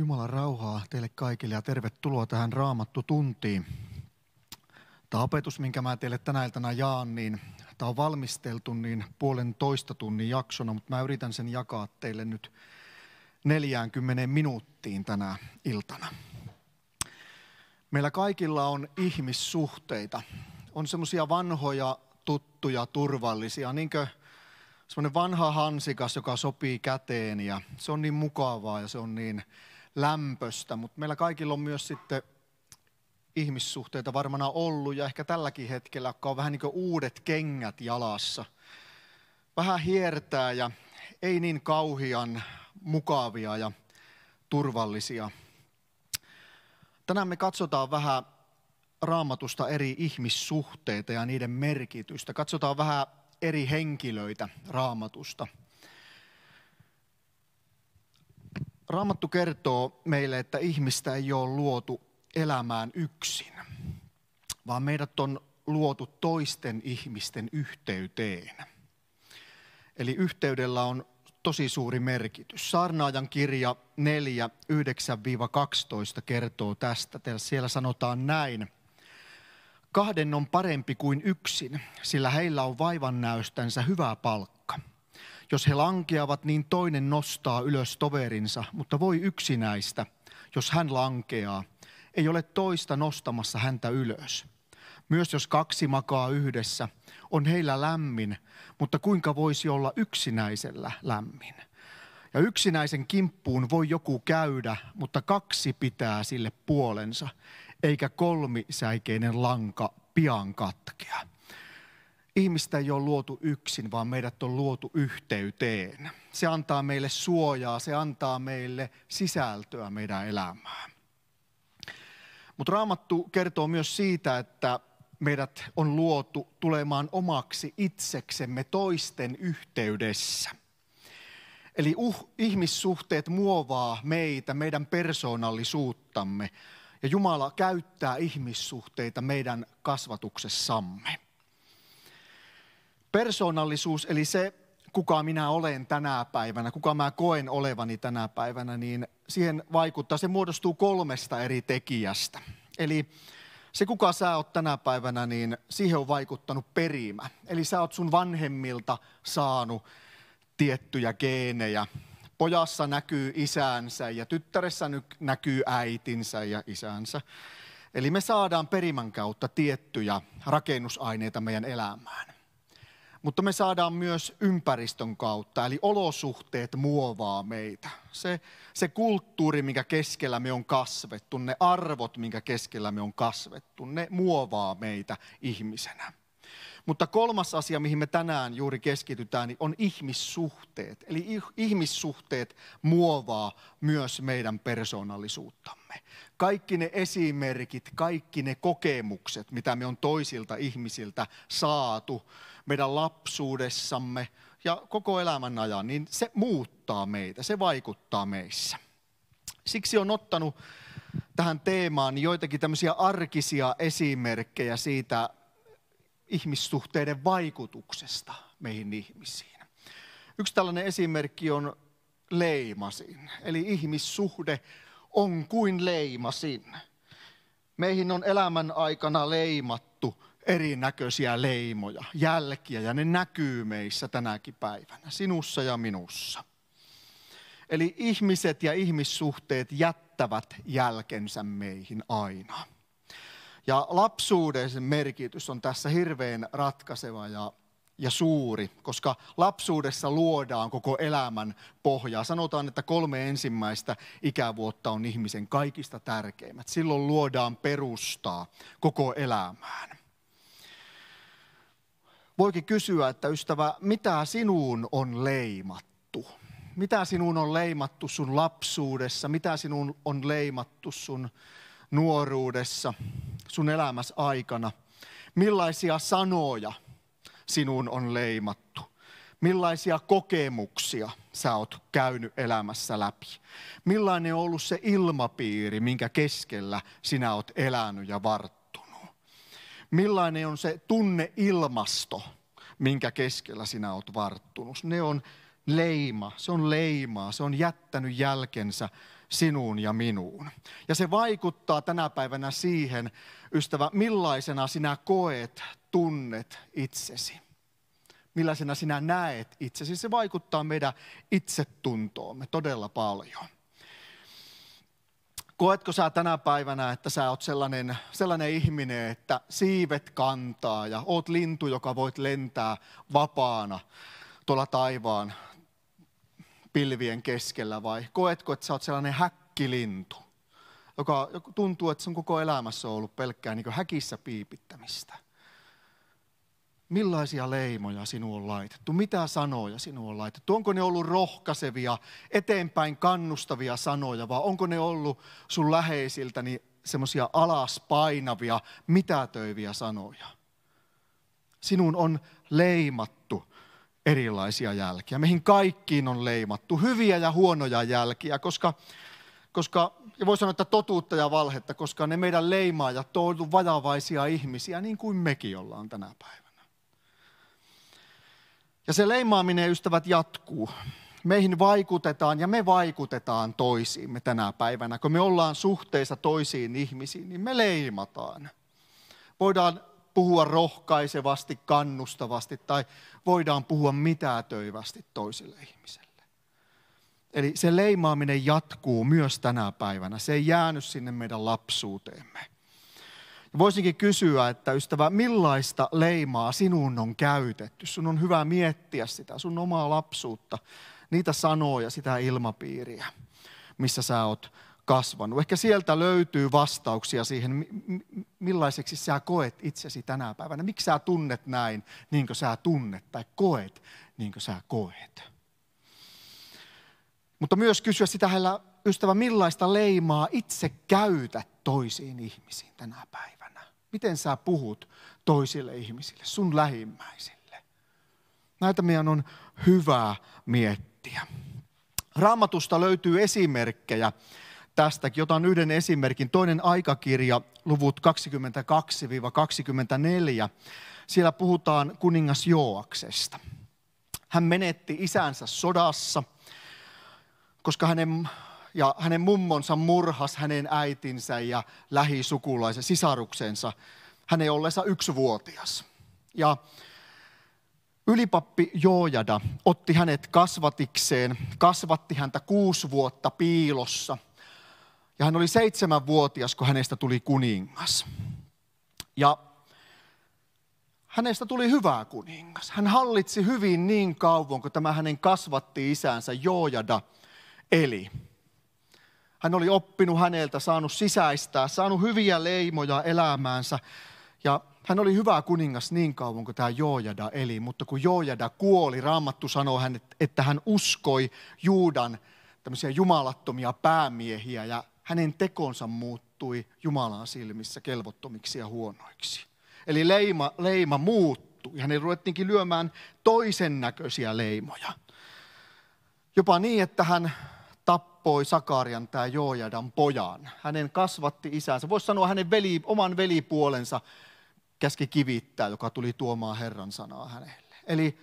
Jumalan rauhaa teille kaikille ja tervetuloa tähän Raamattu tuntiin. Tämä opetus, minkä mä teille tänä iltana jaan, niin tämä on valmisteltu niin puolen toista tunnin jaksona, mutta mä yritän sen jakaa teille nyt 40 minuuttiin tänä iltana. Meillä kaikilla on ihmissuhteita. On semmoisia vanhoja, tuttuja, turvallisia, niin kuin semmoinen vanha hansikas, joka sopii käteen ja se on niin mukavaa ja se on niin lämpöstä, mutta meillä kaikilla on myös sitten ihmissuhteita varmana ollut ja ehkä tälläkin hetkellä, jotka on vähän niin kuin uudet kengät jalassa. Vähän hiertää ja ei niin kauhian mukavia ja turvallisia. Tänään me katsotaan vähän raamatusta eri ihmissuhteita ja niiden merkitystä. Katsotaan vähän eri henkilöitä raamatusta – Raamattu kertoo meille, että ihmistä ei ole luotu elämään yksin, vaan meidät on luotu toisten ihmisten yhteyteen. Eli yhteydellä on tosi suuri merkitys. Saarnaajan kirja 4, 9-12 kertoo tästä. Siellä sanotaan näin. Kahden on parempi kuin yksin, sillä heillä on vaivannäystänsä hyvä palkka – jos he lankeavat, niin toinen nostaa ylös toverinsa, mutta voi yksi näistä, jos hän lankeaa, ei ole toista nostamassa häntä ylös. Myös jos kaksi makaa yhdessä, on heillä lämmin, mutta kuinka voisi olla yksinäisellä lämmin? Ja yksinäisen kimppuun voi joku käydä, mutta kaksi pitää sille puolensa, eikä kolmisäikeinen lanka pian katkea ihmistä ei ole luotu yksin, vaan meidät on luotu yhteyteen. Se antaa meille suojaa, se antaa meille sisältöä meidän elämään. Mutta Raamattu kertoo myös siitä, että meidät on luotu tulemaan omaksi itseksemme toisten yhteydessä. Eli uh, ihmissuhteet muovaa meitä, meidän persoonallisuuttamme. Ja Jumala käyttää ihmissuhteita meidän kasvatuksessamme persoonallisuus, eli se, kuka minä olen tänä päivänä, kuka mä koen olevani tänä päivänä, niin siihen vaikuttaa, se muodostuu kolmesta eri tekijästä. Eli se, kuka sä oot tänä päivänä, niin siihen on vaikuttanut perimä. Eli sä oot sun vanhemmilta saanut tiettyjä geenejä. Pojassa näkyy isänsä ja tyttäressä näkyy äitinsä ja isänsä. Eli me saadaan perimän kautta tiettyjä rakennusaineita meidän elämään. Mutta me saadaan myös ympäristön kautta, eli olosuhteet muovaa meitä. Se, se kulttuuri, minkä keskellä me on kasvettu, ne arvot, minkä keskellä me on kasvettu, ne muovaa meitä ihmisenä. Mutta kolmas asia, mihin me tänään juuri keskitytään, niin on ihmissuhteet. Eli ihmissuhteet muovaa myös meidän persoonallisuuttamme. Kaikki ne esimerkit, kaikki ne kokemukset, mitä me on toisilta ihmisiltä saatu, meidän lapsuudessamme ja koko elämän ajan, niin se muuttaa meitä, se vaikuttaa meissä. Siksi on ottanut tähän teemaan joitakin tämmöisiä arkisia esimerkkejä siitä ihmissuhteiden vaikutuksesta meihin ihmisiin. Yksi tällainen esimerkki on leimasin, eli ihmissuhde on kuin leimasin. Meihin on elämän aikana leimattu erinäköisiä leimoja, jälkiä ja ne näkyy meissä tänäkin päivänä, sinussa ja minussa. Eli ihmiset ja ihmissuhteet jättävät jälkensä meihin aina. Ja lapsuuden merkitys on tässä hirveän ratkaiseva ja, ja suuri, koska lapsuudessa luodaan koko elämän pohjaa. Sanotaan, että kolme ensimmäistä ikävuotta on ihmisen kaikista tärkeimmät. Silloin luodaan perustaa koko elämään voikin kysyä, että ystävä, mitä sinuun on leimattu? Mitä sinuun on leimattu sun lapsuudessa? Mitä sinuun on leimattu sun nuoruudessa, sun elämässä aikana? Millaisia sanoja sinuun on leimattu? Millaisia kokemuksia sä oot käynyt elämässä läpi? Millainen on ollut se ilmapiiri, minkä keskellä sinä oot elänyt ja varttunut? millainen on se tunneilmasto, minkä keskellä sinä olet varttunut. Ne on leima, se on leimaa, se on jättänyt jälkensä sinuun ja minuun. Ja se vaikuttaa tänä päivänä siihen, ystävä, millaisena sinä koet, tunnet itsesi. Millaisena sinä näet itsesi. Se vaikuttaa meidän itsetuntoomme todella paljon. Koetko sä tänä päivänä, että sä oot sellainen, sellainen ihminen, että siivet kantaa ja oot lintu, joka voit lentää vapaana tuolla taivaan pilvien keskellä vai koetko, että sä oot sellainen häkkilintu, joka tuntuu, että sun koko elämässä on ollut pelkkää niin häkissä piipittämistä? millaisia leimoja sinuun on laitettu, mitä sanoja sinuun on laitettu. Onko ne ollut rohkaisevia, eteenpäin kannustavia sanoja, vai onko ne ollut sun läheisiltäni semmoisia alaspainavia, mitätöiviä sanoja? Sinun on leimattu erilaisia jälkiä. Meihin kaikkiin on leimattu hyviä ja huonoja jälkiä, koska, koska ja voi sanoa, että totuutta ja valhetta, koska ne meidän leimaajat on ollut vajavaisia ihmisiä, niin kuin mekin ollaan tänä päivänä. Ja se leimaaminen, ystävät, jatkuu. Meihin vaikutetaan ja me vaikutetaan toisiimme tänä päivänä. Kun me ollaan suhteessa toisiin ihmisiin, niin me leimataan. Voidaan puhua rohkaisevasti, kannustavasti tai voidaan puhua mitätöivästi toiselle ihmiselle. Eli se leimaaminen jatkuu myös tänä päivänä. Se ei jäänyt sinne meidän lapsuuteemme. Voisinkin kysyä, että ystävä, millaista leimaa sinun on käytetty? Sun on hyvä miettiä sitä, sun omaa lapsuutta, niitä sanoja, sitä ilmapiiriä, missä sä oot kasvanut. Ehkä sieltä löytyy vastauksia siihen, millaiseksi sä koet itsesi tänä päivänä. Miksi sä tunnet näin, niin kuin sä tunnet, tai koet, niin kuin sä koet. Mutta myös kysyä sitä, ystävä, millaista leimaa itse käytät toisiin ihmisiin tänä päivänä. Miten sä puhut toisille ihmisille, sun lähimmäisille? Näitä meidän on hyvä miettiä. Raamatusta löytyy esimerkkejä tästäkin. Otan yhden esimerkin. Toinen aikakirja, luvut 22-24. Siellä puhutaan kuningas Joaksesta. Hän menetti isänsä sodassa, koska hänen ja hänen mummonsa murhas hänen äitinsä ja lähisukulaisen sisaruksensa hänen ollessa yksivuotias. Ja Ylipappi Joojada otti hänet kasvatikseen, kasvatti häntä kuusi vuotta piilossa. Ja hän oli seitsemänvuotias, kun hänestä tuli kuningas. Ja hänestä tuli hyvä kuningas. Hän hallitsi hyvin niin kauan, kun tämä hänen kasvatti isänsä Joojada eli. Hän oli oppinut häneltä, saanut sisäistää, saanut hyviä leimoja elämäänsä. Ja hän oli hyvä kuningas niin kauan kuin tämä Joojada eli, mutta kun Joojada kuoli, Raamattu sanoo hän, että hän uskoi Juudan tämmöisiä jumalattomia päämiehiä ja hänen tekonsa muuttui Jumalan silmissä kelvottomiksi ja huonoiksi. Eli leima, leima muuttui. ja Hänen ruvettiinkin lyömään toisen näköisiä leimoja. Jopa niin, että hän tappoi Sakarian tämä Joojadan pojan. Hänen kasvatti isänsä. Voisi sanoa hänen veli, oman velipuolensa käski kivittää, joka tuli tuomaan Herran sanaa hänelle. Eli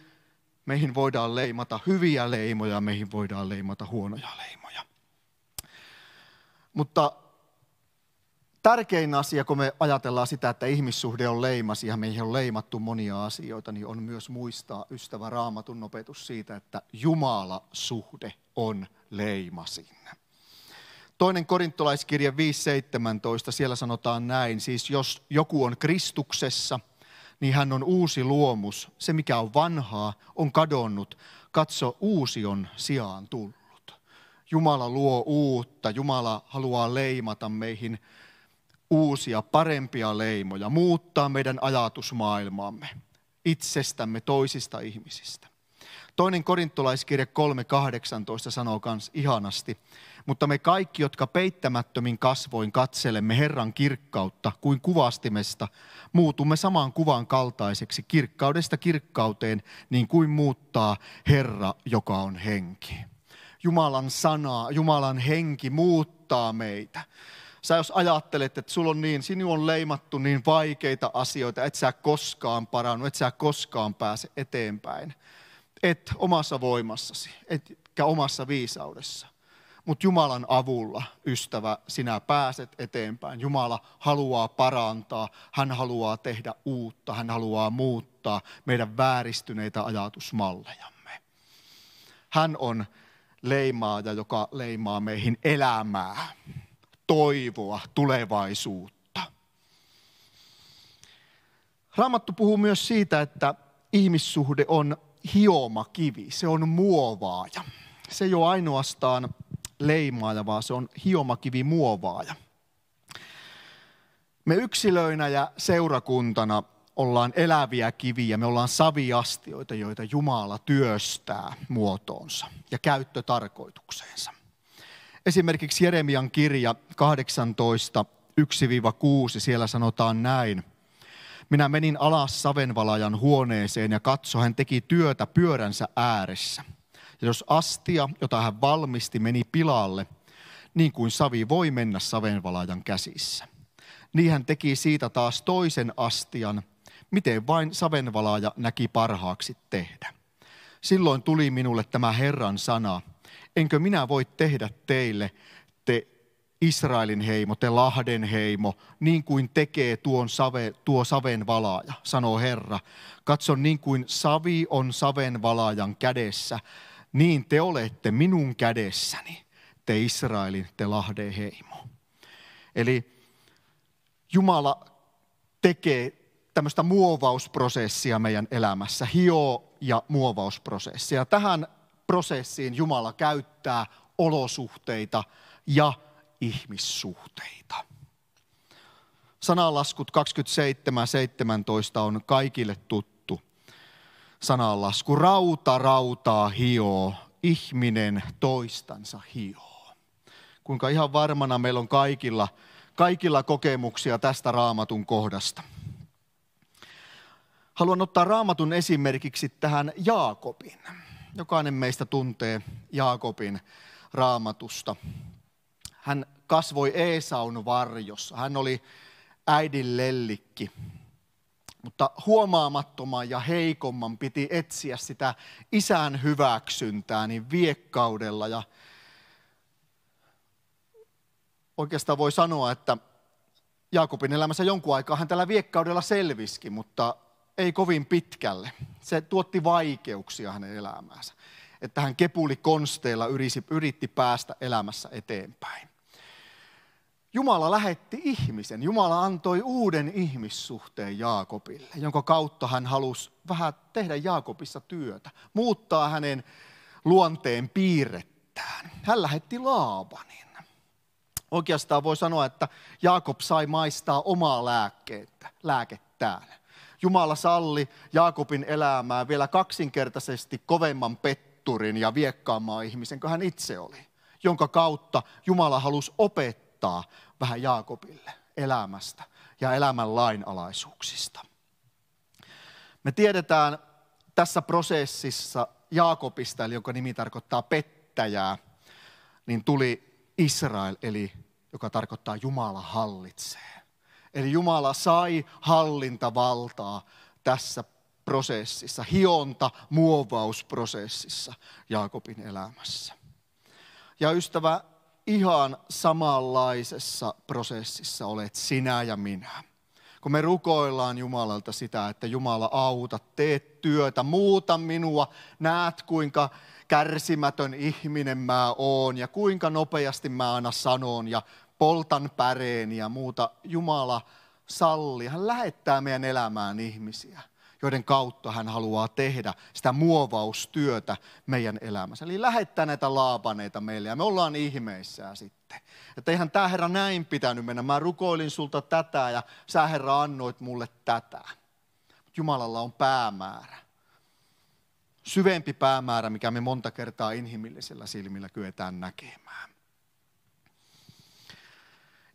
meihin voidaan leimata hyviä leimoja, meihin voidaan leimata huonoja leimoja. Mutta tärkein asia, kun me ajatellaan sitä, että ihmissuhde on leimasi ja meihin on leimattu monia asioita, niin on myös muistaa ystävä raamatun opetus siitä, että Jumala suhde on leima sinne. Toinen korintolaiskirja 5.17, siellä sanotaan näin, siis jos joku on Kristuksessa, niin hän on uusi luomus. Se, mikä on vanhaa, on kadonnut. Katso, uusi on sijaan tullut. Jumala luo uutta, Jumala haluaa leimata meihin uusia, parempia leimoja, muuttaa meidän ajatusmaailmaamme itsestämme, toisista ihmisistä. Toinen korintolaiskirja 3.18 sanoo myös ihanasti. Mutta me kaikki, jotka peittämättömin kasvoin katselemme Herran kirkkautta kuin kuvastimesta, muutumme samaan kuvan kaltaiseksi kirkkaudesta kirkkauteen, niin kuin muuttaa Herra, joka on henki. Jumalan sanaa, Jumalan henki muuttaa meitä. Sä jos ajattelet, että sulla on niin, sinun on leimattu niin vaikeita asioita, et sä koskaan parannu, et sä koskaan pääse eteenpäin – et omassa voimassasi, etkä omassa viisaudessa. Mutta Jumalan avulla, ystävä, sinä pääset eteenpäin. Jumala haluaa parantaa, hän haluaa tehdä uutta, hän haluaa muuttaa meidän vääristyneitä ajatusmallejamme. Hän on leimaaja, joka leimaa meihin elämää, toivoa, tulevaisuutta. Raamattu puhuu myös siitä, että ihmissuhde on hiomakivi, se on muovaaja. Se ei ole ainoastaan leimaaja, vaan se on hiomakivi muovaaja. Me yksilöinä ja seurakuntana ollaan eläviä kiviä, me ollaan saviastioita, joita Jumala työstää muotoonsa ja käyttötarkoitukseensa. Esimerkiksi Jeremian kirja 18, 1-6, siellä sanotaan näin – minä menin alas savenvalajan huoneeseen ja katso, hän teki työtä pyöränsä ääressä. Ja jos astia, jota hän valmisti, meni pilalle, niin kuin savi voi mennä savenvalajan käsissä. Niin hän teki siitä taas toisen astian, miten vain savenvalaja näki parhaaksi tehdä. Silloin tuli minulle tämä Herran sana, enkö minä voi tehdä teille, te Israelin heimo, te Lahden heimo, niin kuin tekee tuon save, tuo saven valaaja, sanoo Herra. Katso, niin kuin savi on saven valaajan kädessä, niin te olette minun kädessäni, te Israelin, te Lahden heimo. Eli Jumala tekee tämmöistä muovausprosessia meidän elämässä, hio- ja muovausprosessia. Tähän prosessiin Jumala käyttää olosuhteita ja ihmissuhteita. Sananlaskut 27.17 on kaikille tuttu. Sananlasku rauta rautaa hioo, ihminen toistansa hioo. Kuinka ihan varmana meillä on kaikilla, kaikilla kokemuksia tästä raamatun kohdasta. Haluan ottaa raamatun esimerkiksi tähän Jaakobin. Jokainen meistä tuntee Jaakobin raamatusta. Hän kasvoi Eesaun varjossa. Hän oli äidin lellikki. Mutta huomaamattoman ja heikomman piti etsiä sitä isän hyväksyntää niin viekkaudella. Ja oikeastaan voi sanoa, että Jaakobin elämässä jonkun aikaa hän tällä viekkaudella selviski, mutta ei kovin pitkälle. Se tuotti vaikeuksia hänen elämäänsä, että hän kepuli konsteilla yritti päästä elämässä eteenpäin. Jumala lähetti ihmisen. Jumala antoi uuden ihmissuhteen Jaakobille, jonka kautta hän halusi vähän tehdä Jaakobissa työtä, muuttaa hänen luonteen piirrettään. Hän lähetti Laabanin. Oikeastaan voi sanoa, että Jaakob sai maistaa omaa lääkkeettä, lääkettään. Jumala salli Jaakobin elämää vielä kaksinkertaisesti kovemman petturin ja viekkaamaan ihmisen kuin hän itse oli, jonka kautta Jumala halusi opettaa opettaa vähän Jaakobille elämästä ja elämän lainalaisuuksista. Me tiedetään tässä prosessissa Jaakobista, eli jonka nimi tarkoittaa pettäjää, niin tuli Israel, eli joka tarkoittaa Jumala hallitsee. Eli Jumala sai hallintavaltaa tässä prosessissa, hionta muovausprosessissa Jaakobin elämässä. Ja ystävä, ihan samanlaisessa prosessissa olet sinä ja minä. Kun me rukoillaan Jumalalta sitä, että Jumala auta, tee työtä, muuta minua, näet kuinka kärsimätön ihminen mä oon ja kuinka nopeasti mä aina sanon ja poltan päreeni ja muuta. Jumala salli, hän lähettää meidän elämään ihmisiä – joiden kautta hän haluaa tehdä sitä muovaustyötä meidän elämässä. Eli lähettää näitä laapaneita meille ja me ollaan ihmeissään sitten. Että eihän tämä Herra näin pitänyt mennä. Mä rukoilin sulta tätä ja sä Herra annoit mulle tätä. Mut Jumalalla on päämäärä. Syvempi päämäärä, mikä me monta kertaa inhimillisellä silmillä kyetään näkemään.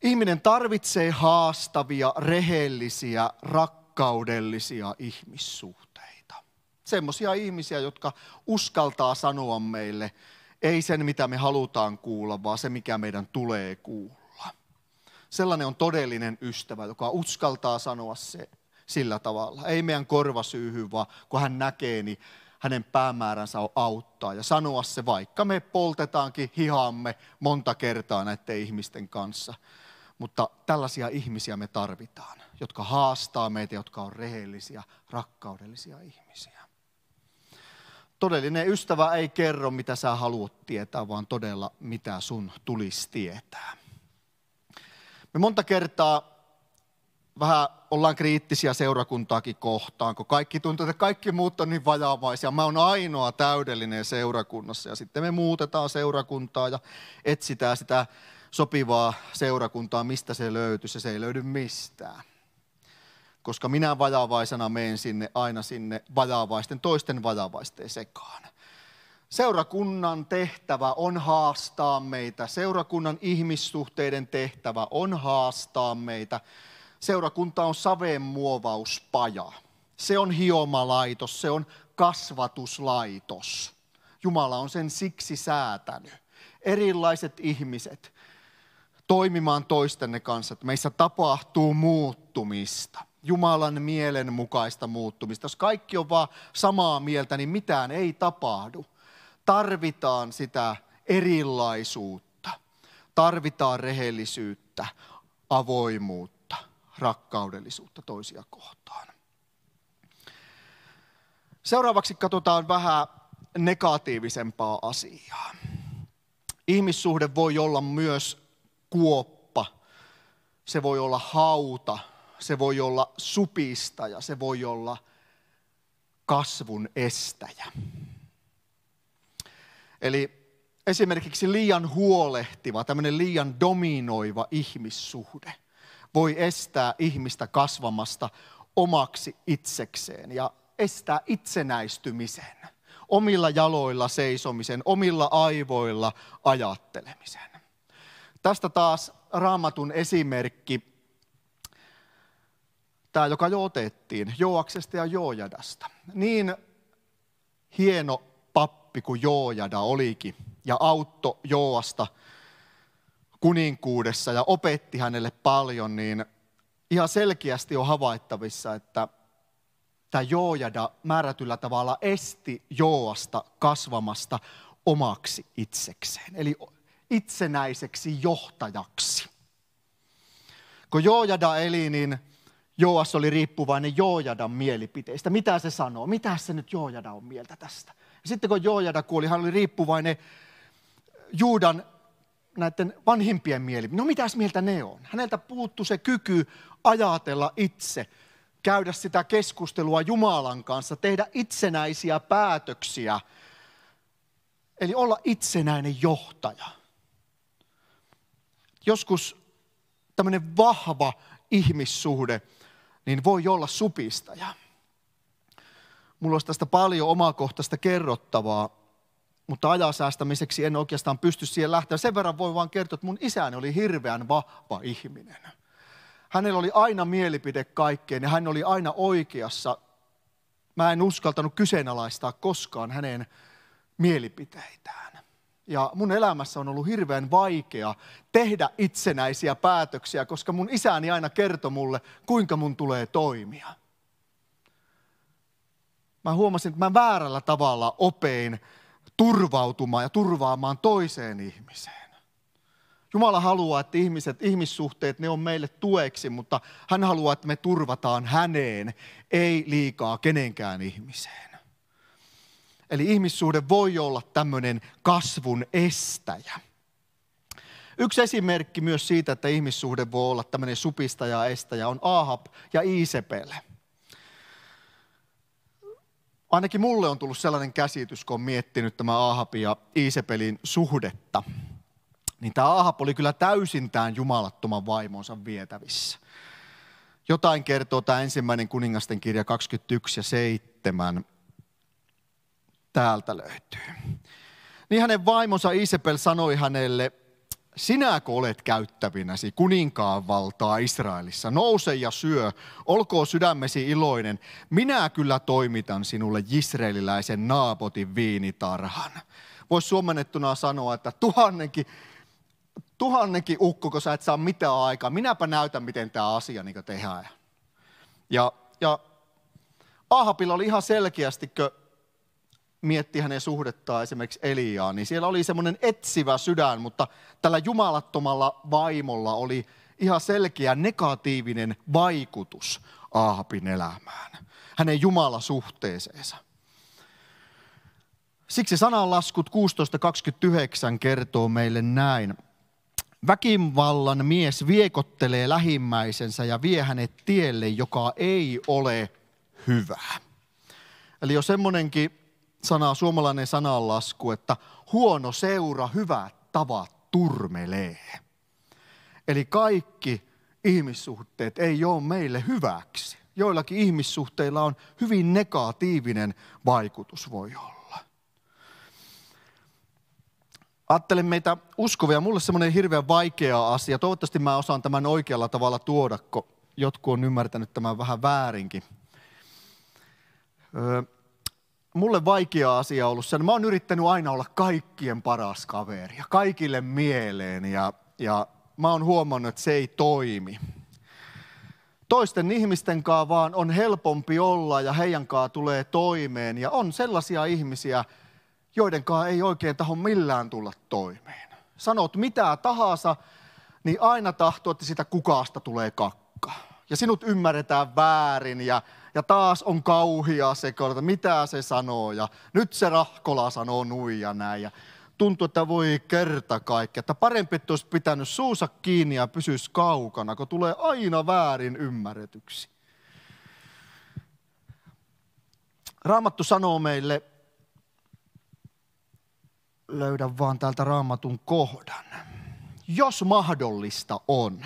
Ihminen tarvitsee haastavia, rehellisiä, rakkaita rakkaudellisia ihmissuhteita. Semmoisia ihmisiä, jotka uskaltaa sanoa meille, ei sen mitä me halutaan kuulla, vaan se mikä meidän tulee kuulla. Sellainen on todellinen ystävä, joka uskaltaa sanoa se sillä tavalla. Ei meidän korva syyhy, vaan kun hän näkee, niin hänen päämääränsä on auttaa ja sanoa se, vaikka me poltetaankin hihamme monta kertaa näiden ihmisten kanssa. Mutta tällaisia ihmisiä me tarvitaan, jotka haastaa meitä, jotka on rehellisiä, rakkaudellisia ihmisiä. Todellinen ystävä ei kerro, mitä sä haluat tietää, vaan todella, mitä sun tulisi tietää. Me monta kertaa vähän ollaan kriittisiä seurakuntaakin kohtaan, kun kaikki tuntuu, että kaikki muut on niin vajaavaisia. Mä oon ainoa täydellinen seurakunnassa ja sitten me muutetaan seurakuntaa ja etsitään sitä sopivaa seurakuntaa, mistä se löytyisi, se ei löydy mistään. Koska minä vajavaisena menen sinne aina sinne vajavaisten toisten vajavaisten sekaan. Seurakunnan tehtävä on haastaa meitä. Seurakunnan ihmissuhteiden tehtävä on haastaa meitä. Seurakunta on saveen muovauspaja. Se on hiomalaitos, se on kasvatuslaitos. Jumala on sen siksi säätänyt. Erilaiset ihmiset, toimimaan toistenne kanssa, että meissä tapahtuu muuttumista. Jumalan mielen mukaista muuttumista. Jos kaikki on vaan samaa mieltä, niin mitään ei tapahdu. Tarvitaan sitä erilaisuutta. Tarvitaan rehellisyyttä, avoimuutta, rakkaudellisuutta toisia kohtaan. Seuraavaksi katsotaan vähän negatiivisempaa asiaa. Ihmissuhde voi olla myös kuoppa, se voi olla hauta, se voi olla supistaja, se voi olla kasvun estäjä. Eli esimerkiksi liian huolehtiva, tämmöinen liian dominoiva ihmissuhde voi estää ihmistä kasvamasta omaksi itsekseen ja estää itsenäistymisen, omilla jaloilla seisomisen, omilla aivoilla ajattelemisen. Tästä taas raamatun esimerkki, tämä joka jo otettiin, Joaksesta ja Joojadasta. Niin hieno pappi kuin Joojada olikin ja autto Joasta kuninkuudessa ja opetti hänelle paljon, niin ihan selkeästi on havaittavissa, että tämä Joojada määrätyllä tavalla esti Joasta kasvamasta omaksi itsekseen. Eli itsenäiseksi johtajaksi. Kun Joojada eli, niin Joas oli riippuvainen Joojadan mielipiteistä. Mitä se sanoo? Mitä se nyt Joojada on mieltä tästä? Ja sitten kun Joojada kuoli, hän oli riippuvainen Juudan näiden vanhimpien mielipiteistä. No mitäs mieltä ne on? Häneltä puuttu se kyky ajatella itse, käydä sitä keskustelua Jumalan kanssa, tehdä itsenäisiä päätöksiä. Eli olla itsenäinen johtaja joskus tämmöinen vahva ihmissuhde niin voi olla supistaja. Mulla olisi tästä paljon omakohtaista kerrottavaa, mutta ajasäästämiseksi en oikeastaan pysty siihen lähteä. Sen verran voi vaan kertoa, että mun isäni oli hirveän vahva ihminen. Hänellä oli aina mielipide kaikkeen ja hän oli aina oikeassa. Mä en uskaltanut kyseenalaistaa koskaan hänen mielipiteitään ja mun elämässä on ollut hirveän vaikea tehdä itsenäisiä päätöksiä, koska mun isäni aina kertoi mulle, kuinka mun tulee toimia. Mä huomasin, että mä väärällä tavalla opein turvautumaan ja turvaamaan toiseen ihmiseen. Jumala haluaa, että ihmiset, ihmissuhteet, ne on meille tueksi, mutta hän haluaa, että me turvataan häneen, ei liikaa kenenkään ihmiseen. Eli ihmissuhde voi olla tämmöinen kasvun estäjä. Yksi esimerkki myös siitä, että ihmissuhde voi olla tämmöinen supistaja estäjä, on Ahab ja Iisepele. Ainakin mulle on tullut sellainen käsitys, kun on miettinyt tämä Ahab ja Iisepelin suhdetta. Niin tämä Ahab oli kyllä täysintään jumalattoman vaimonsa vietävissä. Jotain kertoo tämä ensimmäinen kuningasten kirja 21 ja 7 täältä löytyy. Niin hänen vaimonsa Isabel sanoi hänelle, sinäkö olet käyttävinäsi kuninkaan valtaa Israelissa? Nouse ja syö, olkoon sydämesi iloinen. Minä kyllä toimitan sinulle israeliläisen naapotin viinitarhan. Voisi suomennettuna sanoa, että tuhannenkin, tuhannenkin ukko, kun sä et saa mitään aikaa, minäpä näytän, miten tämä asia niin tehdään. Ja, ja Aahapilla oli ihan kun mietti hänen suhdettaan esimerkiksi Eliaan, niin siellä oli semmoinen etsivä sydän, mutta tällä jumalattomalla vaimolla oli ihan selkeä negatiivinen vaikutus Aapin elämään, hänen jumalasuhteeseensa. Siksi sananlaskut 16.29 kertoo meille näin. Väkivallan mies viekottelee lähimmäisensä ja vie hänet tielle, joka ei ole hyvä. Eli jo semmoinenkin sanaa, suomalainen sananlasku, että huono seura, hyvät tavat turmelee. Eli kaikki ihmissuhteet ei ole meille hyväksi. Joillakin ihmissuhteilla on hyvin negatiivinen vaikutus voi olla. Ajattelen meitä uskovia. Mulle semmoinen hirveän vaikea asia. Toivottavasti mä osaan tämän oikealla tavalla tuoda, kun jotkut on ymmärtänyt tämän vähän väärinkin. Öö mulle vaikea asia ollut sen. Mä oon yrittänyt aina olla kaikkien paras kaveri ja kaikille mieleen ja, ja mä oon huomannut, että se ei toimi. Toisten ihmisten kanssa vaan on helpompi olla ja heidän kanssa tulee toimeen. Ja on sellaisia ihmisiä, joiden kanssa ei oikein taho millään tulla toimeen. Sanot mitä tahansa, niin aina tahtoo, että sitä kukaasta tulee kakka. Ja sinut ymmärretään väärin ja ja taas on kauhia se että mitä se sanoo ja nyt se Rahkola sanoo nuija ja näin. Ja tuntuu, että voi kerta kaikki, että parempi, että olisi pitänyt suusa kiinni ja pysyisi kaukana, kun tulee aina väärin ymmärretyksi. Raamattu sanoo meille, löydän vaan täältä raamatun kohdan. Jos mahdollista on,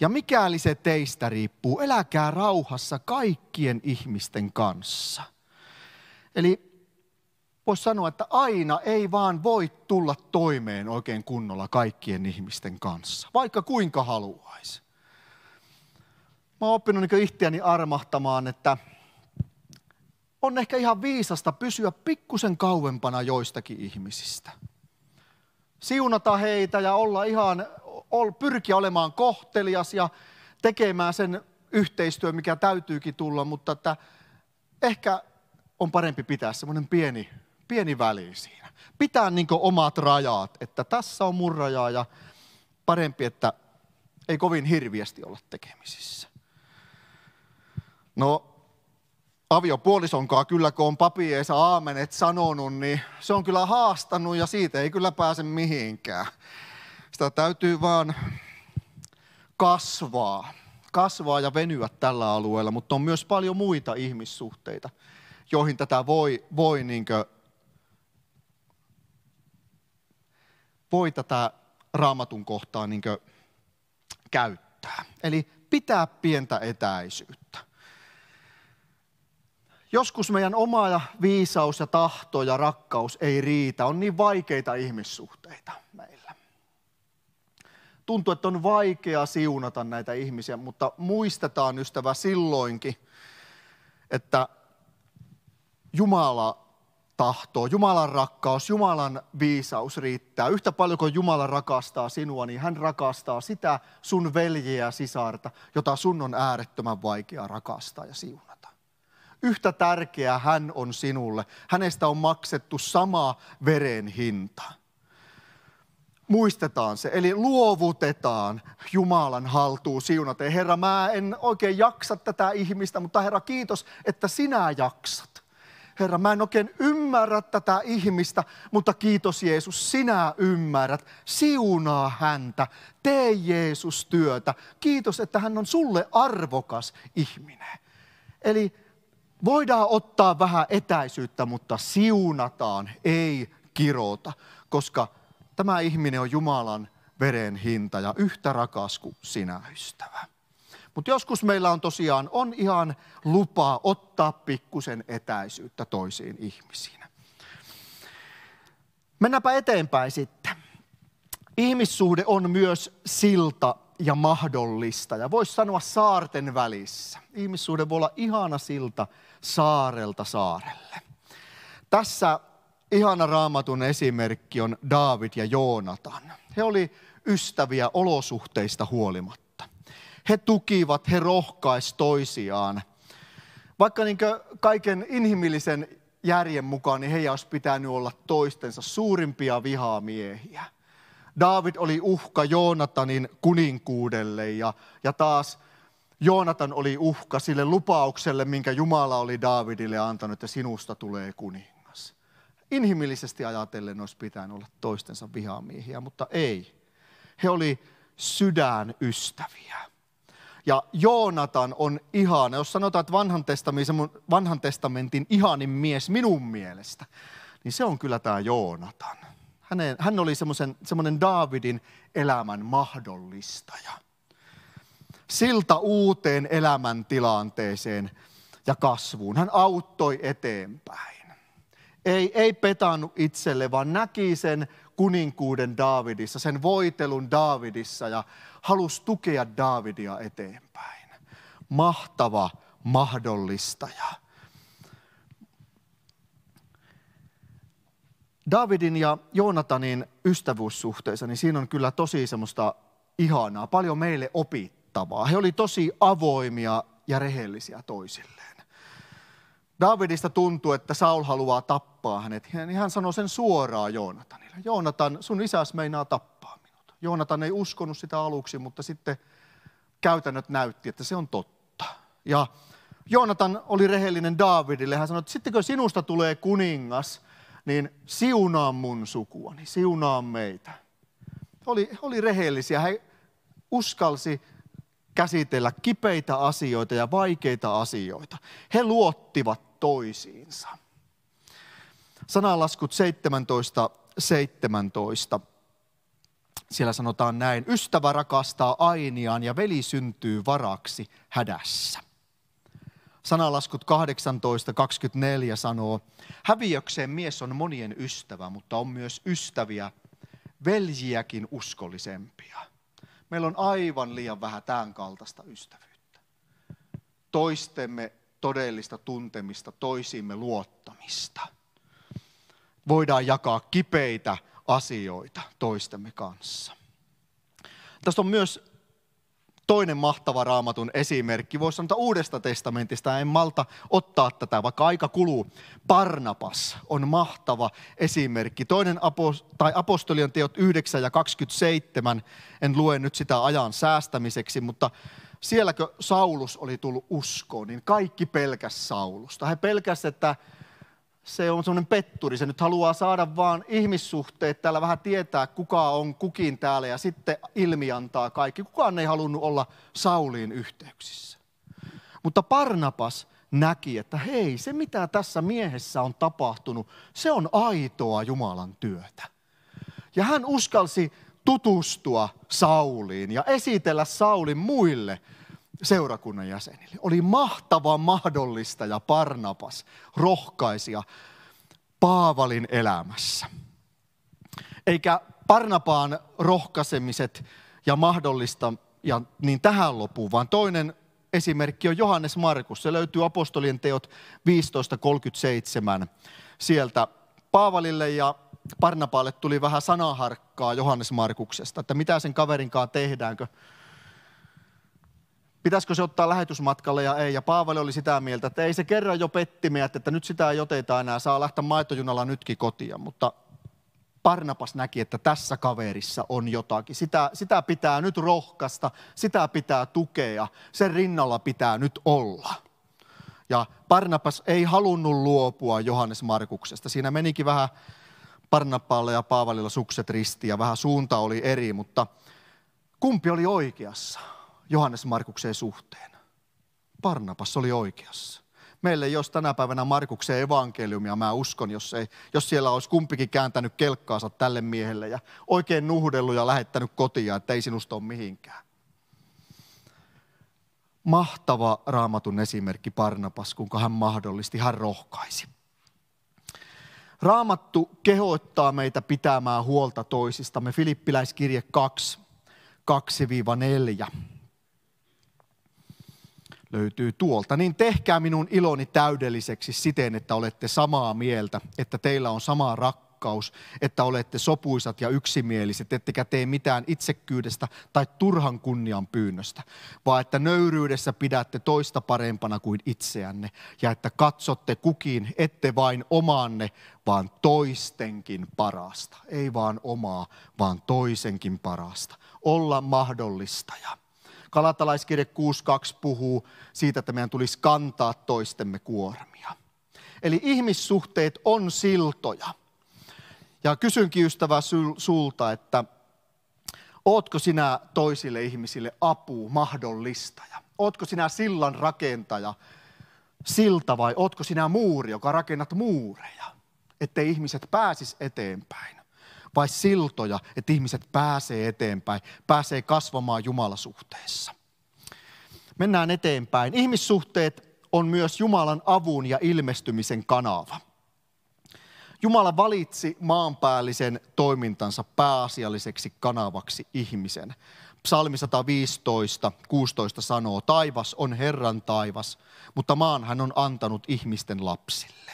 ja mikäli se teistä riippuu, eläkää rauhassa kaikkien ihmisten kanssa. Eli voisi sanoa, että aina ei vaan voi tulla toimeen oikein kunnolla kaikkien ihmisten kanssa, vaikka kuinka haluaisi. Mä oon oppinut niin itseäni armahtamaan, että on ehkä ihan viisasta pysyä pikkusen kauempana joistakin ihmisistä. Siunata heitä ja olla ihan pyrkiä olemaan kohtelias ja tekemään sen yhteistyö, mikä täytyykin tulla, mutta että ehkä on parempi pitää semmoinen pieni, pieni väli siinä. Pitää niin omat rajat, että tässä on mun raja ja parempi, että ei kovin hirviästi olla tekemisissä. No, aviopuolisonkaan kyllä, kun on papieessa aamenet sanonut, niin se on kyllä haastanut ja siitä ei kyllä pääse mihinkään. Sitä täytyy vaan kasvaa, kasvaa ja venyä tällä alueella, mutta on myös paljon muita ihmissuhteita, joihin tätä voi, voi, niinkö, voi tätä raamatun kohtaa niinkö käyttää. Eli pitää pientä etäisyyttä. Joskus meidän oma ja viisaus ja tahto ja rakkaus ei riitä. On niin vaikeita ihmissuhteita meillä tuntuu, että on vaikea siunata näitä ihmisiä, mutta muistetaan ystävä silloinkin, että Jumala tahtoo, Jumalan rakkaus, Jumalan viisaus riittää. Yhtä paljon kuin Jumala rakastaa sinua, niin hän rakastaa sitä sun veljeä ja sisarta, jota sun on äärettömän vaikea rakastaa ja siunata. Yhtä tärkeä hän on sinulle. Hänestä on maksettu sama veren hinta muistetaan se, eli luovutetaan Jumalan haltuun siunateen. Herra, mä en oikein jaksa tätä ihmistä, mutta Herra, kiitos, että sinä jaksat. Herra, mä en oikein ymmärrä tätä ihmistä, mutta kiitos Jeesus, sinä ymmärrät. Siunaa häntä, tee Jeesus työtä. Kiitos, että hän on sulle arvokas ihminen. Eli voidaan ottaa vähän etäisyyttä, mutta siunataan, ei kirota, koska tämä ihminen on Jumalan veren hinta ja yhtä rakas kuin sinä, ystävä. Mutta joskus meillä on tosiaan on ihan lupa ottaa pikkusen etäisyyttä toisiin ihmisiin. Mennäänpä eteenpäin sitten. Ihmissuhde on myös silta ja mahdollista. Ja voisi sanoa saarten välissä. Ihmissuhde voi olla ihana silta saarelta saarelle. Tässä ihana raamatun esimerkki on Daavid ja Joonatan. He oli ystäviä olosuhteista huolimatta. He tukivat, he rohkais toisiaan. Vaikka niin kaiken inhimillisen järjen mukaan, niin heidän olisi pitänyt olla toistensa suurimpia vihaamiehiä. Daavid oli uhka Joonatanin kuninkuudelle ja, ja taas Joonatan oli uhka sille lupaukselle, minkä Jumala oli Daavidille antanut, että sinusta tulee kuningas. Inhimillisesti ajatellen olisi pitänyt olla toistensa vihamiehiä, mutta ei. He oli sydänystäviä. Ja Joonatan on ihana. Jos sanotaan, että vanhan testamentin, vanhan testamentin ihanin mies minun mielestä, niin se on kyllä tämä Joonatan. Hänen, hän oli semmoinen Daavidin elämän mahdollistaja. Silta uuteen elämäntilanteeseen ja kasvuun. Hän auttoi eteenpäin ei, ei petannut itselle, vaan näki sen kuninkuuden Daavidissa, sen voitelun Daavidissa ja halusi tukea Daavidia eteenpäin. Mahtava mahdollistaja. Davidin ja Joonatanin ystävyyssuhteessa, niin siinä on kyllä tosi semmoista ihanaa, paljon meille opittavaa. He oli tosi avoimia ja rehellisiä toisilleen. Davidista tuntuu, että Saul haluaa tappaa hänet, niin hän sanoi sen suoraan Joonatanille. Joonatan, sun isäs meinaa tappaa minut. Joonatan ei uskonut sitä aluksi, mutta sitten käytännöt näytti, että se on totta. Ja Joonatan oli rehellinen Davidille. Hän sanoi, että sittenkö sinusta tulee kuningas, niin siunaa mun sukuani, siunaa meitä. Oli, oli rehellisiä. He uskalsi käsitellä kipeitä asioita ja vaikeita asioita. He luottivat toisiinsa. Sanalaskut 17.17. 17. Siellä sanotaan näin, ystävä rakastaa ainiaan ja veli syntyy varaksi hädässä. Sanalaskut 18.24 sanoo, häviökseen mies on monien ystävä, mutta on myös ystäviä, veljiäkin uskollisempia. Meillä on aivan liian vähän tämän kaltaista ystävyyttä. Toistemme todellista tuntemista, toisiimme luottamista. Voidaan jakaa kipeitä asioita toistemme kanssa. Tästä on myös toinen mahtava raamatun esimerkki. Voisi sanoa uudesta testamentista, en malta ottaa tätä, vaikka aika kuluu. Barnabas on mahtava esimerkki. Toinen apos, tai apostolien teot 9 ja 27, en lue nyt sitä ajan säästämiseksi, mutta sielläkö Saulus oli tullut uskoon, niin kaikki pelkäs Saulusta. He pelkäs, että se on semmoinen petturi, se nyt haluaa saada vaan ihmissuhteet täällä vähän tietää, kuka on kukin täällä ja sitten ilmiantaa kaikki. Kukaan ei halunnut olla Sauliin yhteyksissä. Mutta Parnapas näki, että hei, se mitä tässä miehessä on tapahtunut, se on aitoa Jumalan työtä. Ja hän uskalsi tutustua Sauliin ja esitellä Saulin muille, seurakunnan jäsenille. Oli mahtava mahdollista ja Parnapas rohkaisija Paavalin elämässä. Eikä Parnapaan rohkaisemiset ja mahdollista ja niin tähän lopuun, vaan toinen esimerkki on Johannes Markus. Se löytyy apostolien teot 15.37. Sieltä Paavalille ja Parnapaalle tuli vähän sanaharkkaa Johannes Markuksesta, että mitä sen kaverinkaan tehdäänkö pitäisikö se ottaa lähetysmatkalle ja ei. Ja Paavali oli sitä mieltä, että ei se kerran jo petti meidät, että nyt sitä ei oteta enää, saa lähteä maitojunalla nytkin kotia. Mutta Parnapas näki, että tässä kaverissa on jotakin. Sitä, sitä pitää nyt rohkaista, sitä pitää tukea, sen rinnalla pitää nyt olla. Ja Parnapas ei halunnut luopua Johannes Markuksesta. Siinä menikin vähän Barnabaalla ja Paavalilla sukset ristiin ja vähän suunta oli eri, mutta kumpi oli oikeassa? Johannes Markukseen suhteen. Barnabas oli oikeassa. Meille jos tänä päivänä Markuksen evankeliumia, mä uskon, jos, ei, jos siellä olisi kumpikin kääntänyt kelkkaansa tälle miehelle ja oikein nuhdellut ja lähettänyt kotia, että ei sinusta ole mihinkään. Mahtava raamatun esimerkki Barnabas, kuinka hän mahdollisti, hän rohkaisi. Raamattu kehoittaa meitä pitämään huolta toisistamme. Filippiläiskirje 2, 2-4 löytyy tuolta. Niin tehkää minun iloni täydelliseksi siten, että olette samaa mieltä, että teillä on sama rakkaus, että olette sopuisat ja yksimieliset, ettekä tee mitään itsekkyydestä tai turhan kunnian pyynnöstä, vaan että nöyryydessä pidätte toista parempana kuin itseänne ja että katsotte kukin, ette vain omaanne, vaan toistenkin parasta. Ei vaan omaa, vaan toisenkin parasta. Olla mahdollistaja Kalatalaiskirje 6.2 puhuu siitä, että meidän tulisi kantaa toistemme kuormia. Eli ihmissuhteet on siltoja. Ja kysynkin ystävää sulta, että ootko sinä toisille ihmisille apu, mahdollistaja? Ootko sinä sillan rakentaja, silta vai ootko sinä muuri, joka rakennat muureja, ettei ihmiset pääsis eteenpäin? vai siltoja, että ihmiset pääsee eteenpäin, pääsee kasvamaan Jumalasuhteessa. Mennään eteenpäin. Ihmissuhteet on myös Jumalan avun ja ilmestymisen kanava. Jumala valitsi maanpäällisen toimintansa pääasialliseksi kanavaksi ihmisen. Psalmi 115, 16 sanoo, taivas on Herran taivas, mutta maan hän on antanut ihmisten lapsille.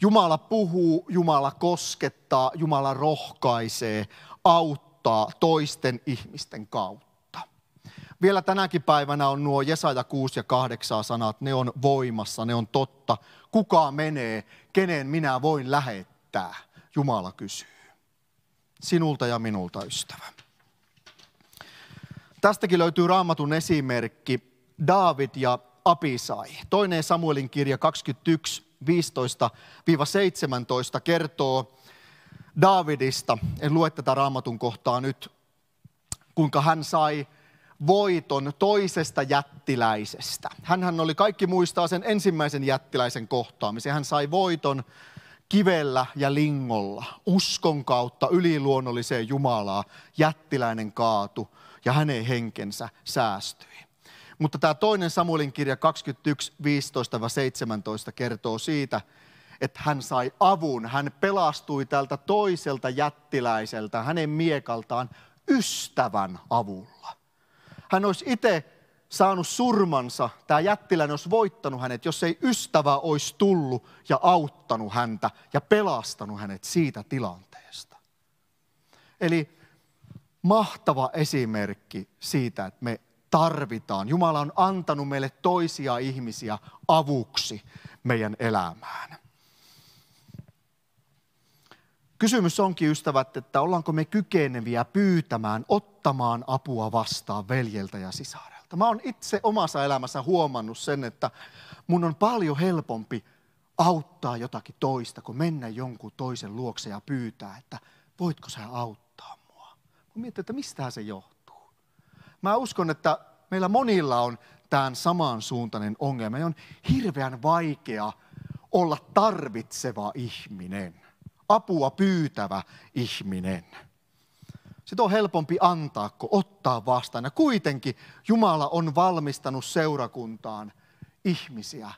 Jumala puhuu, Jumala koskettaa, Jumala rohkaisee, auttaa toisten ihmisten kautta. Vielä tänäkin päivänä on nuo Jesaja 6 ja 8 sanat, ne on voimassa, ne on totta. Kuka menee, kenen minä voin lähettää, Jumala kysyy. Sinulta ja minulta, ystävä. Tästäkin löytyy raamatun esimerkki, Daavid ja Apisai. Toinen Samuelin kirja 21, 15-17 kertoo Davidista. en lue tätä raamatun kohtaa nyt, kuinka hän sai voiton toisesta jättiläisestä. Hänhän oli, kaikki muistaa sen ensimmäisen jättiläisen kohtaamisen. Hän sai voiton kivellä ja lingolla, uskon kautta yliluonnolliseen Jumalaa. Jättiläinen kaatu ja hänen henkensä säästyi. Mutta tämä toinen Samuelin kirja 2115 17 kertoo siitä, että hän sai avun. Hän pelastui tältä toiselta jättiläiseltä, hänen miekaltaan, ystävän avulla. Hän olisi itse saanut surmansa, tämä jättiläinen olisi voittanut hänet, jos ei ystävä olisi tullut ja auttanut häntä ja pelastanut hänet siitä tilanteesta. Eli mahtava esimerkki siitä, että me tarvitaan. Jumala on antanut meille toisia ihmisiä avuksi meidän elämään. Kysymys onkin, ystävät, että ollaanko me kykeneviä pyytämään, ottamaan apua vastaan veljeltä ja sisarelta. Mä oon itse omassa elämässä huomannut sen, että mun on paljon helpompi auttaa jotakin toista, kun mennä jonkun toisen luokse ja pyytää, että voitko sä auttaa mua. Mä mietin, että mistä se johtuu. Mä uskon, että meillä monilla on tämän samansuuntainen ongelma. Ja on hirveän vaikea olla tarvitseva ihminen, apua pyytävä ihminen. Sitä on helpompi antaa kuin ottaa vastaan. Ja kuitenkin Jumala on valmistanut seurakuntaan ihmisiä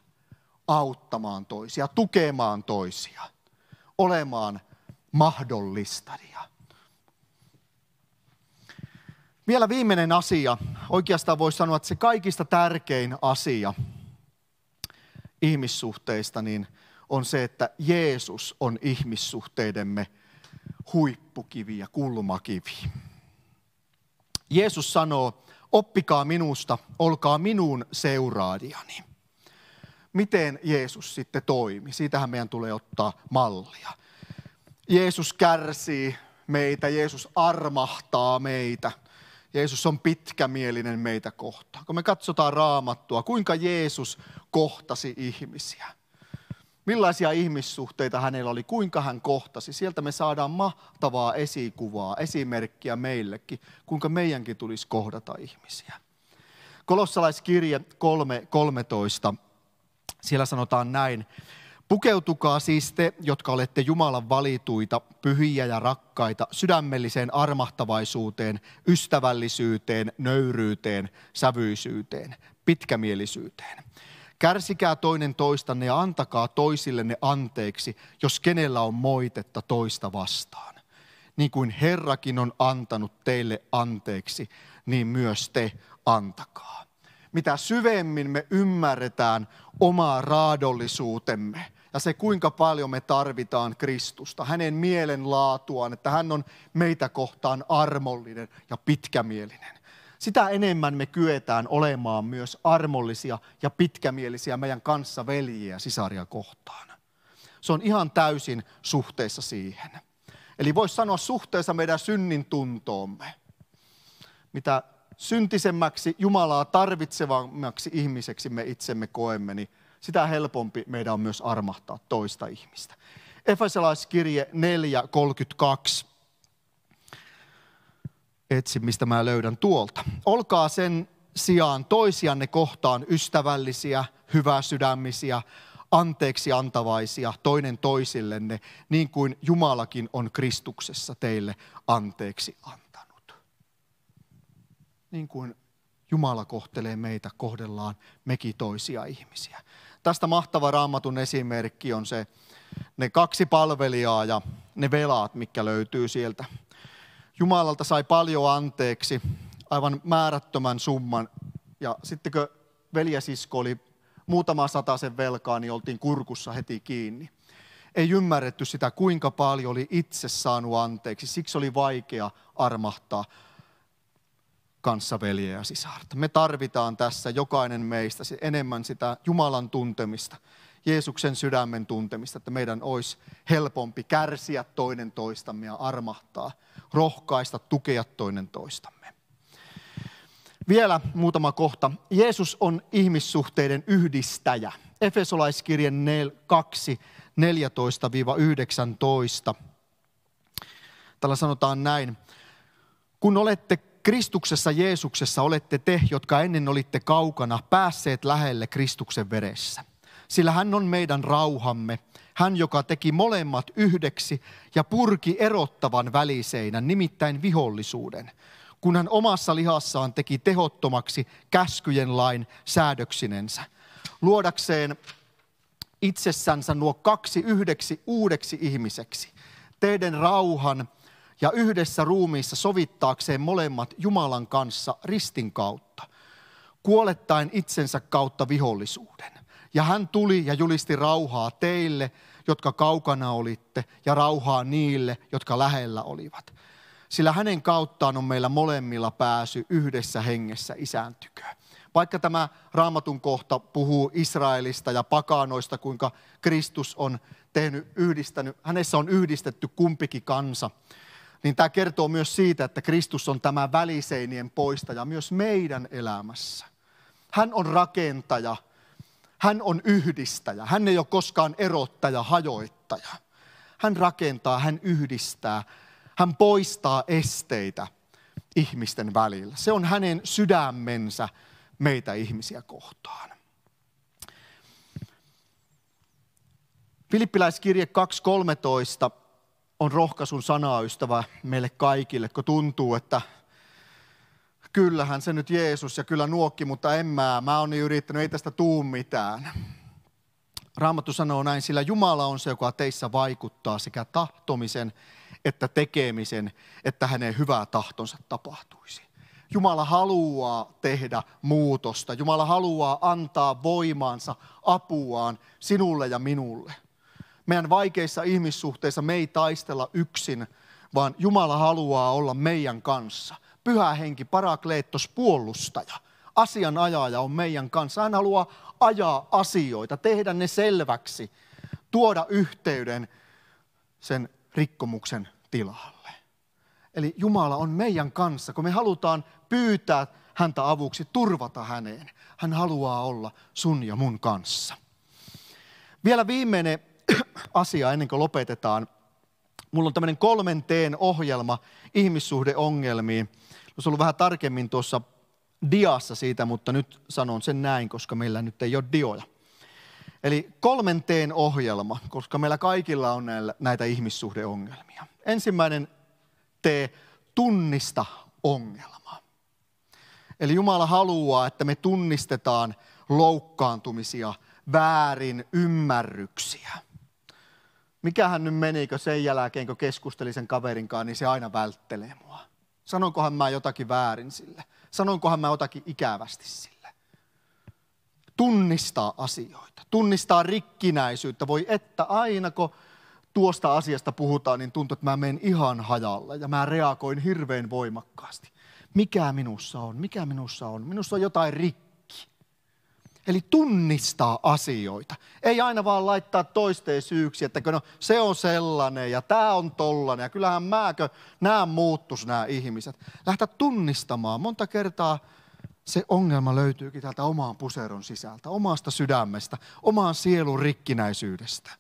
auttamaan toisia, tukemaan toisia, olemaan mahdollistajia. Vielä viimeinen asia. Oikeastaan voisi sanoa, että se kaikista tärkein asia ihmissuhteista niin on se, että Jeesus on ihmissuhteidemme huippukivi ja kulmakivi. Jeesus sanoo, oppikaa minusta, olkaa minun seuraajani. Miten Jeesus sitten toimi? Siitähän meidän tulee ottaa mallia. Jeesus kärsii meitä, Jeesus armahtaa meitä – Jeesus on pitkämielinen meitä kohtaan. Kun me katsotaan raamattua, kuinka Jeesus kohtasi ihmisiä. Millaisia ihmissuhteita hänellä oli, kuinka hän kohtasi. Sieltä me saadaan mahtavaa esikuvaa, esimerkkiä meillekin, kuinka meidänkin tulisi kohdata ihmisiä. Kolossalaiskirje 3.13. Siellä sanotaan näin. Pukeutukaa siis te, jotka olette Jumalan valituita, pyhiä ja rakkaita, sydämelliseen armahtavaisuuteen, ystävällisyyteen, nöyryyteen, sävyisyyteen, pitkämielisyyteen. Kärsikää toinen toistanne ja antakaa toisillenne anteeksi, jos kenellä on moitetta toista vastaan. Niin kuin Herrakin on antanut teille anteeksi, niin myös te antakaa. Mitä syvemmin me ymmärretään omaa raadollisuutemme – ja se, kuinka paljon me tarvitaan Kristusta, hänen mielenlaatuaan, että hän on meitä kohtaan armollinen ja pitkämielinen. Sitä enemmän me kyetään olemaan myös armollisia ja pitkämielisiä meidän kanssa veljiä sisaria kohtaan. Se on ihan täysin suhteessa siihen. Eli voisi sanoa suhteessa meidän synnin tuntoomme. Mitä syntisemmäksi, Jumalaa tarvitsevammaksi ihmiseksi me itsemme koemme, niin sitä helpompi meidän on myös armahtaa toista ihmistä. Efesalaiskirje 4.32. Etsin, mistä mä löydän tuolta. Olkaa sen sijaan toisianne kohtaan ystävällisiä, sydämisiä, anteeksi antavaisia toinen toisillenne, niin kuin Jumalakin on Kristuksessa teille anteeksi antanut. Niin kuin Jumala kohtelee meitä, kohdellaan mekin toisia ihmisiä. Tästä mahtava raamatun esimerkki on se, ne kaksi palvelijaa ja ne velaat, mikä löytyy sieltä. Jumalalta sai paljon anteeksi, aivan määrättömän summan. Ja sitten kun veljesisko oli muutama sen velkaa, niin oltiin kurkussa heti kiinni. Ei ymmärretty sitä, kuinka paljon oli itse saanut anteeksi. Siksi oli vaikea armahtaa kanssa veljeä ja sisarta. Me tarvitaan tässä jokainen meistä enemmän sitä Jumalan tuntemista, Jeesuksen sydämen tuntemista, että meidän olisi helpompi kärsiä toinen toistamme ja armahtaa, rohkaista, tukea toinen toistamme. Vielä muutama kohta. Jeesus on ihmissuhteiden yhdistäjä. Efesolaiskirjan 2, 14-19. Tällä sanotaan näin. Kun olette Kristuksessa Jeesuksessa olette te, jotka ennen olitte kaukana, päässeet lähelle Kristuksen veressä. Sillä hän on meidän rauhamme, hän joka teki molemmat yhdeksi ja purki erottavan väliseinän, nimittäin vihollisuuden, kun hän omassa lihassaan teki tehottomaksi käskyjen lain säädöksinensä, luodakseen itsessänsä nuo kaksi yhdeksi uudeksi ihmiseksi, teidän rauhan ja yhdessä ruumiissa sovittaakseen molemmat Jumalan kanssa ristin kautta, kuolettain itsensä kautta vihollisuuden. Ja hän tuli ja julisti rauhaa teille, jotka kaukana olitte, ja rauhaa niille, jotka lähellä olivat. Sillä hänen kauttaan on meillä molemmilla pääsy yhdessä hengessä isääntyköön. Vaikka tämä raamatun kohta puhuu Israelista ja pakanoista, kuinka Kristus on tehnyt, yhdistänyt, hänessä on yhdistetty kumpikin kansa, niin tämä kertoo myös siitä, että Kristus on tämä väliseinien poistaja myös meidän elämässä. Hän on rakentaja, hän on yhdistäjä, hän ei ole koskaan erottaja, hajoittaja. Hän rakentaa, hän yhdistää, hän poistaa esteitä ihmisten välillä. Se on hänen sydämensä meitä ihmisiä kohtaan. Filippiläiskirje on rohkaisun sanaa, ystävä, meille kaikille, kun tuntuu, että kyllähän se nyt Jeesus ja kyllä nuokki, mutta en mä, mä oon niin yrittänyt, ei tästä tuu mitään. Raamattu sanoo näin, sillä Jumala on se, joka teissä vaikuttaa sekä tahtomisen että tekemisen, että hänen hyvää tahtonsa tapahtuisi. Jumala haluaa tehdä muutosta. Jumala haluaa antaa voimaansa, apuaan sinulle ja minulle meidän vaikeissa ihmissuhteissa me ei taistella yksin, vaan Jumala haluaa olla meidän kanssa. Pyhä henki, parakleettos, puolustaja, asianajaja on meidän kanssa. Hän haluaa ajaa asioita, tehdä ne selväksi, tuoda yhteyden sen rikkomuksen tilalle. Eli Jumala on meidän kanssa, kun me halutaan pyytää häntä avuksi, turvata häneen. Hän haluaa olla sun ja mun kanssa. Vielä viimeinen asiaa ennen kuin lopetetaan. Mulla on tämmöinen kolmen teen ohjelma ihmissuhdeongelmiin. Olisi ollut vähän tarkemmin tuossa diassa siitä, mutta nyt sanon sen näin, koska meillä nyt ei ole dioja. Eli kolmen teen ohjelma, koska meillä kaikilla on näitä ihmissuhdeongelmia. Ensimmäinen tee, tunnista ongelmaa. Eli Jumala haluaa, että me tunnistetaan loukkaantumisia, väärin ymmärryksiä – mikähän nyt menikö sen jälkeen, kun keskustelin sen kaverinkaan, niin se aina välttelee mua. Sanonkohan mä jotakin väärin sille? Sanonkohan mä jotakin ikävästi sille? Tunnistaa asioita, tunnistaa rikkinäisyyttä. Voi että aina kun tuosta asiasta puhutaan, niin tuntuu, että mä menen ihan hajalla ja mä reagoin hirveän voimakkaasti. Mikä minussa on? Mikä minussa on? Minussa on jotain rikkiä. Eli tunnistaa asioita. Ei aina vaan laittaa toisteen syyksi, että no se on sellainen ja tämä on tollainen ja kyllähän määkö nämä muuttus nämä ihmiset. Lähtä tunnistamaan. Monta kertaa se ongelma löytyykin täältä omaan puseron sisältä, omasta sydämestä, omaan sielun rikkinäisyydestä.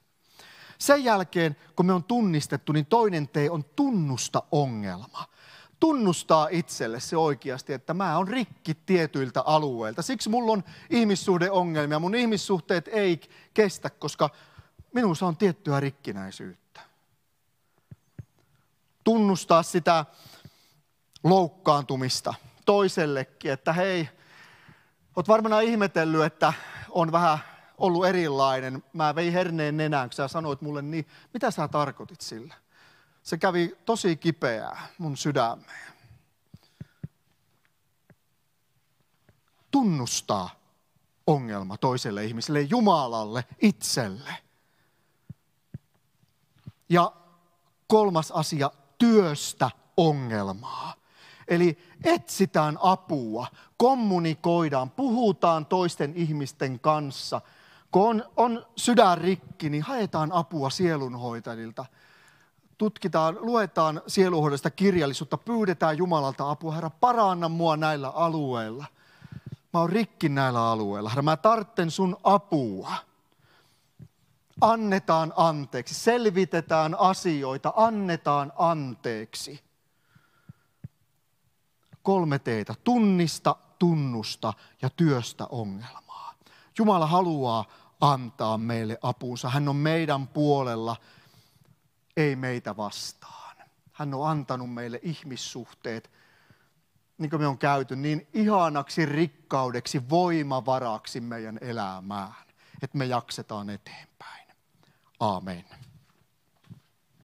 Sen jälkeen, kun me on tunnistettu, niin toinen tee on tunnusta ongelma tunnustaa itselle se oikeasti, että mä on rikki tietyiltä alueilta. Siksi mulla on ihmissuhdeongelmia, mun ihmissuhteet ei kestä, koska minussa on tiettyä rikkinäisyyttä. Tunnustaa sitä loukkaantumista toisellekin, että hei, oot varmaan ihmetellyt, että on vähän ollut erilainen. Mä vein herneen nenään, kun sä sanoit mulle niin. Mitä sä tarkoitit sillä? se kävi tosi kipeää mun sydämeen. Tunnustaa ongelma toiselle ihmiselle, Jumalalle, itselle. Ja kolmas asia, työstä ongelmaa. Eli etsitään apua, kommunikoidaan, puhutaan toisten ihmisten kanssa. Kun on, on sydän rikki, niin haetaan apua sielunhoitajilta – tutkitaan, luetaan sieluhoidosta kirjallisuutta, pyydetään Jumalalta apua. Herra, paranna mua näillä alueilla. Mä oon rikki näillä alueilla. Herra, mä tartten sun apua. Annetaan anteeksi, selvitetään asioita, annetaan anteeksi. Kolme teitä. Tunnista, tunnusta ja työstä ongelmaa. Jumala haluaa antaa meille apunsa. Hän on meidän puolella ei meitä vastaan. Hän on antanut meille ihmissuhteet, niin kuin me on käyty, niin ihanaksi rikkaudeksi, voimavaraksi meidän elämään, että me jaksetaan eteenpäin. Amen.